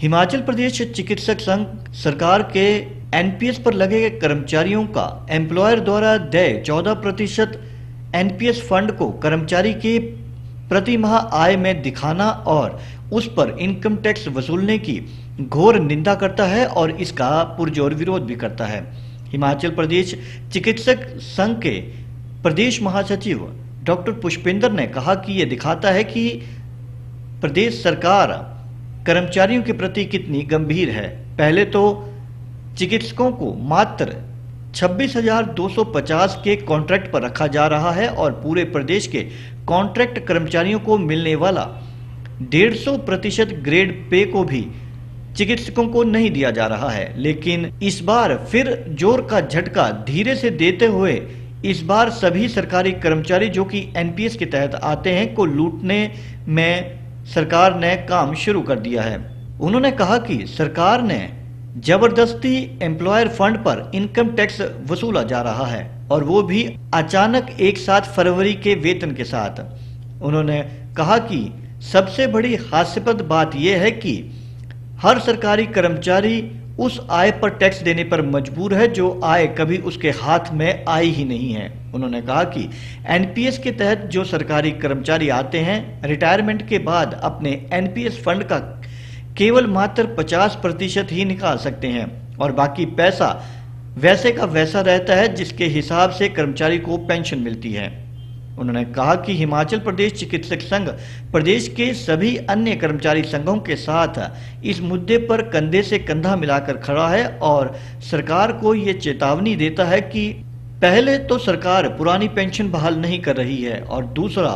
हिमाचल प्रदेश चिकित्सक संघ सरकार के एनपीएस पर लगे कर्मचारियों का एम्प्लॉयर द्वारा दय 14 प्रतिशत एनपीएस फंड को कर्मचारी के प्रति माह आय में दिखाना और उस पर इनकम टैक्स वसूलने की घोर निंदा करता है और इसका पुरजोर विरोध भी करता है हिमाचल प्रदेश चिकित्सक संघ के प्रदेश महासचिव डॉक्टर पुष्पेंद्र ने कहा कि यह दिखाता है कि प्रदेश सरकार कर्मचारियों के प्रति कितनी गंभीर है पहले तो चिकित्सकों को मात्र 26,250 के कॉन्ट्रैक्ट पर रखा जा रहा है और पूरे प्रदेश के कॉन्ट्रैक्ट कर्मचारियों को मिलने वाला 150 प्रतिशत ग्रेड पे को भी चिकित्सकों को नहीं दिया जा रहा है लेकिन इस बार फिर जोर का झटका धीरे से देते हुए इस बार सभी सरकारी कर्मचारी जो कि एनपीएस के तहत आते हैं को लूटने में सरकार ने काम शुरू कर दिया है उन्होंने कहा कि सरकार ने जबरदस्ती एम्प्लॉयर फंड पर इनकम टैक्स वसूला जा रहा है और वो भी अचानक एक साथ फरवरी के वेतन के साथ उन्होंने कहा कि सबसे बड़ी हास्यपद बात यह है कि हर सरकारी कर्मचारी उस आय पर टैक्स देने पर मजबूर है जो आय कभी उसके हाथ में आई ही नहीं है उन्होंने कहा कि एनपीएस के तहत जो सरकारी कर्मचारी आते हैं रिटायरमेंट के बाद अपने एनपीएस फंड का केवल मात्र 50 प्रतिशत ही निकाल सकते हैं और बाकी पैसा वैसे का वैसा रहता है जिसके हिसाब से कर्मचारी को पेंशन मिलती है उन्होंने कहा कि हिमाचल प्रदेश चिकित्सक संघ प्रदेश के सभी अन्य कर्मचारी संघों के साथ इस मुद्दे पर कंधे से कंधा मिलाकर खड़ा है और सरकार को ये चेतावनी देता है कि पहले तो सरकार पुरानी पेंशन बहाल नहीं कर रही है और दूसरा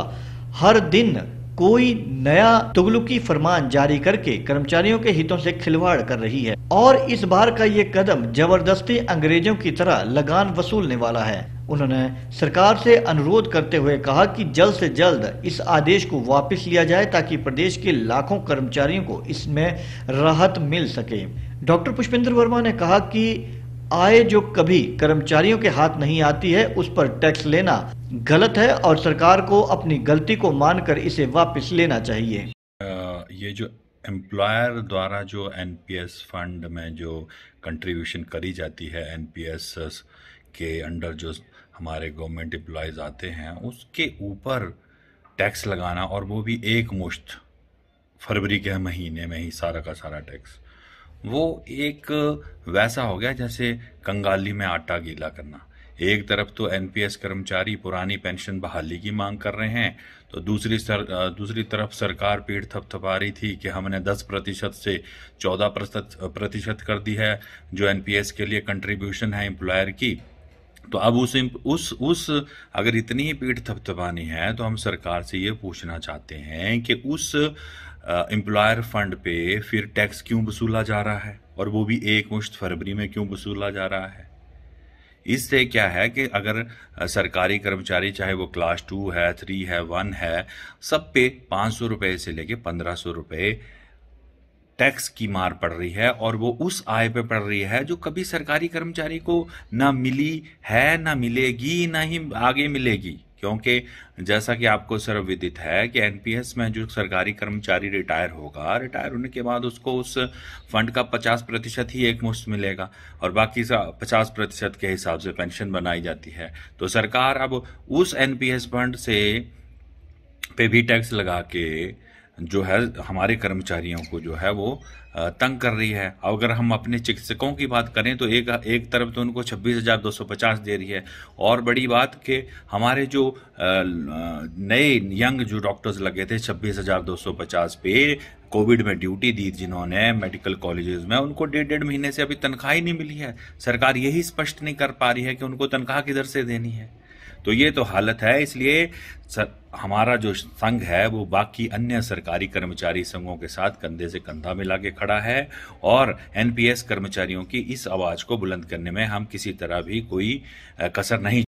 हर दिन कोई नया तुगलुकी फरमान जारी करके कर्मचारियों के हितों से खिलवाड़ कर रही है और इस बार का ये कदम जबरदस्ती अंग्रेजों की तरह लगान वसूलने वाला है उन्होंने सरकार से अनुरोध करते हुए कहा कि जल्द से जल्द इस आदेश को वापस लिया जाए ताकि प्रदेश के लाखों कर्मचारियों को इसमें राहत मिल सके डॉक्टर पुष्पेंद्र वर्मा ने कहा की आय जो कभी कर्मचारियों के हाथ नहीं आती है उस पर टैक्स लेना गलत है और सरकार को अपनी गलती को मानकर इसे वापस लेना चाहिए ये जो एम्प्लॉयर द्वारा जो एनपीएस फंड में जो कंट्रीब्यूशन करी जाती है एनपीएस के अंडर जो हमारे गवर्नमेंट एम्प्लॉयज़ आते हैं उसके ऊपर टैक्स लगाना और वो भी एक मुश्त फरवरी के महीने में ही सारा का सारा टैक्स वो एक वैसा हो गया जैसे कंगाली में आटा गीला करना एक तरफ तो एनपीएस कर्मचारी पुरानी पेंशन बहाली की मांग कर रहे हैं तो दूसरी सर दूसरी तरफ सरकार पीठ थपथपा रही थी कि हमने 10 प्रतिशत से 14 प्रतिशत कर दी है जो एनपीएस के लिए कंट्रीब्यूशन है एम्प्लॉयर की तो अब उस उस उस अगर इतनी ही पीठ थपथपानी है तो हम सरकार से ये पूछना चाहते हैं कि उस एम्प्लॉयर फंड पे फिर टैक्स क्यों वसूला जा रहा है और वो भी एक मुश्त फरवरी में क्यों वसूला जा रहा है इससे क्या है कि अगर सरकारी कर्मचारी चाहे वो क्लास टू है थ्री है वन है सब पे पाँच सौ रुपये से लेके पंद्रह सौ रुपये टैक्स की मार पड़ रही है और वो उस आय पे पड़ रही है जो कभी सरकारी कर्मचारी को ना मिली है ना मिलेगी ना ही आगे मिलेगी क्योंकि जैसा कि आपको सर्वविदित है कि एनपीएस में जो सरकारी कर्मचारी रिटायर होगा रिटायर होने के बाद उसको उस फंड का 50 प्रतिशत ही एक मुश्त मिलेगा और बाकी पचास प्रतिशत के हिसाब से पेंशन बनाई जाती है तो सरकार अब उस एनपीएस फंड से पे भी टैक्स लगा के जो है हमारे कर्मचारियों को जो है वो तंग कर रही है अगर हम अपने चिकित्सकों की बात करें तो एक एक तरफ तो उनको छब्बीस हज़ार दो सौ पचास दे रही है और बड़ी बात कि हमारे जो नए यंग जो डॉक्टर्स लगे थे छब्बीस हज़ार दो सौ पचास पे कोविड में ड्यूटी दी जिन्होंने मेडिकल कॉलेजेस में उनको डेढ़ डेढ़ महीने से अभी तनख्वाह ही नहीं मिली है सरकार यही स्पष्ट नहीं कर पा रही है कि उनको तनख्वाह किधर से देनी है तो ये तो हालत है इसलिए सर, हमारा जो संघ है वो बाकी अन्य सरकारी कर्मचारी संघों के साथ कंधे से कंधा मिला के खड़ा है और एनपीएस कर्मचारियों की इस आवाज़ को बुलंद करने में हम किसी तरह भी कोई कसर नहीं